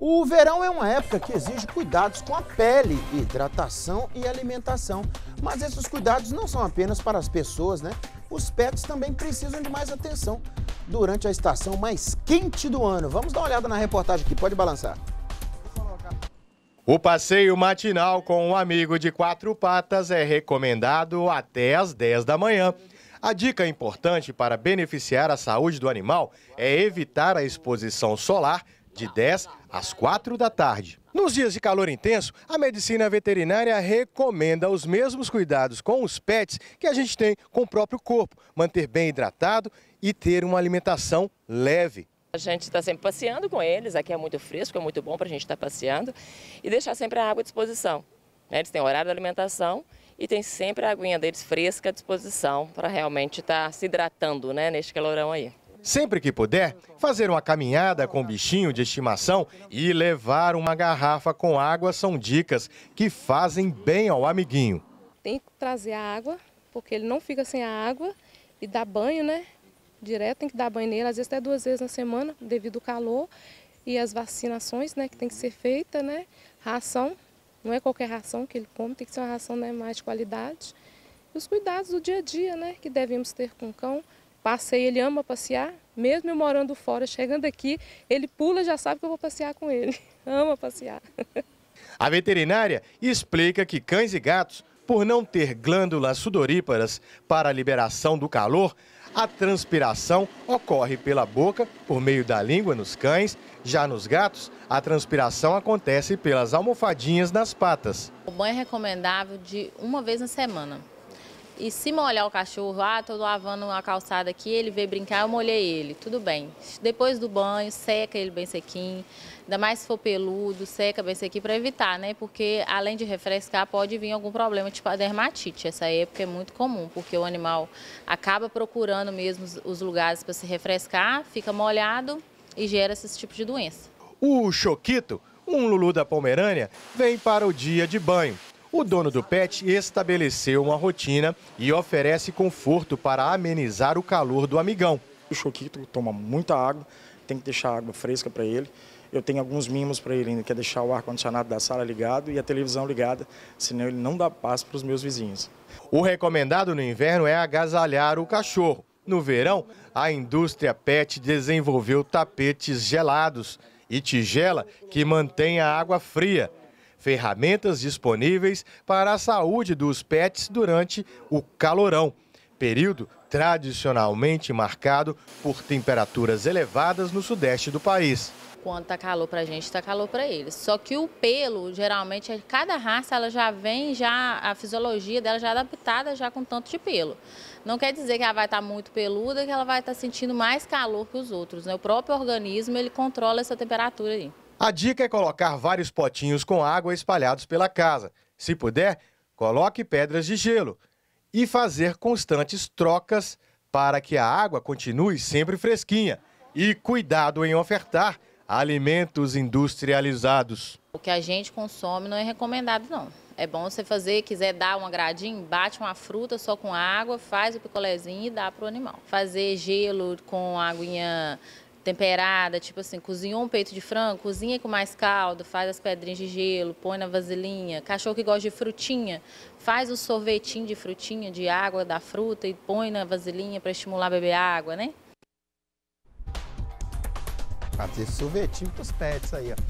O verão é uma época que exige cuidados com a pele, hidratação e alimentação. Mas esses cuidados não são apenas para as pessoas, né? Os pets também precisam de mais atenção durante a estação mais quente do ano. Vamos dar uma olhada na reportagem aqui, pode balançar. O passeio matinal com um amigo de quatro patas é recomendado até às 10 da manhã. A dica importante para beneficiar a saúde do animal é evitar a exposição solar de 10 às 4 da tarde. Nos dias de calor intenso, a medicina veterinária recomenda os mesmos cuidados com os pets que a gente tem com o próprio corpo, manter bem hidratado e ter uma alimentação leve. A gente está sempre passeando com eles, aqui é muito fresco, é muito bom para a gente estar tá passeando e deixar sempre a água à disposição. Né? Eles têm horário de alimentação e tem sempre a aguinha deles fresca à disposição para realmente estar tá se hidratando né, neste calorão aí. Sempre que puder, fazer uma caminhada com o bichinho de estimação e levar uma garrafa com água são dicas que fazem bem ao amiguinho. Tem que trazer a água, porque ele não fica sem a água e dá banho, né? Direto tem que dar banho nele, às vezes até duas vezes na semana, devido ao calor e as vacinações, né, que tem que ser feita, né? Ração, não é qualquer ração que ele come, tem que ser uma ração né, mais de qualidade. E os cuidados do dia a dia, né, que devemos ter com o cão, Passei, ele ama passear, mesmo eu morando fora, chegando aqui, ele pula já sabe que eu vou passear com ele. Ama passear. A veterinária explica que cães e gatos, por não ter glândulas sudoríparas para a liberação do calor, a transpiração ocorre pela boca, por meio da língua nos cães. Já nos gatos, a transpiração acontece pelas almofadinhas nas patas. O banho é recomendável de uma vez na semana. E se molhar o cachorro, ah, tô lavando a calçada aqui, ele veio brincar, eu molhei ele, tudo bem. Depois do banho, seca ele bem sequinho, ainda mais se for peludo, seca bem sequinho para evitar, né? Porque além de refrescar, pode vir algum problema tipo a dermatite. Essa época é muito comum, porque o animal acaba procurando mesmo os lugares para se refrescar, fica molhado e gera esse tipo de doença. O Choquito, um Lulu da Pomerânia, vem para o dia de banho. O dono do pet estabeleceu uma rotina e oferece conforto para amenizar o calor do amigão. O Choquito toma muita água, tem que deixar água fresca para ele. Eu tenho alguns mimos para ele ainda, que é deixar o ar-condicionado da sala ligado e a televisão ligada, senão ele não dá paz para os meus vizinhos. O recomendado no inverno é agasalhar o cachorro. No verão, a indústria PET desenvolveu tapetes gelados e tigela que mantém a água fria ferramentas disponíveis para a saúde dos pets durante o calorão, período tradicionalmente marcado por temperaturas elevadas no sudeste do país. Quando está calor para a gente, está calor para eles. Só que o pelo, geralmente, é cada raça ela já vem, já a fisiologia dela já é adaptada já com tanto de pelo. Não quer dizer que ela vai estar tá muito peluda, que ela vai estar tá sentindo mais calor que os outros. Né? O próprio organismo ele controla essa temperatura aí. A dica é colocar vários potinhos com água espalhados pela casa. Se puder, coloque pedras de gelo e fazer constantes trocas para que a água continue sempre fresquinha. E cuidado em ofertar alimentos industrializados. O que a gente consome não é recomendado, não. É bom você fazer, quiser dar um agradinho, bate uma fruta só com água, faz o picolézinho e dá para o animal. Fazer gelo com aguinha temperada, tipo assim, cozinhou um peito de frango, cozinha com mais caldo, faz as pedrinhas de gelo, põe na vasilhinha. Cachorro que gosta de frutinha, faz o um sorvetinho de frutinha, de água da fruta e põe na vasilhinha para estimular a beber água, né? Fazer sorvetinho pros pets aí, ó.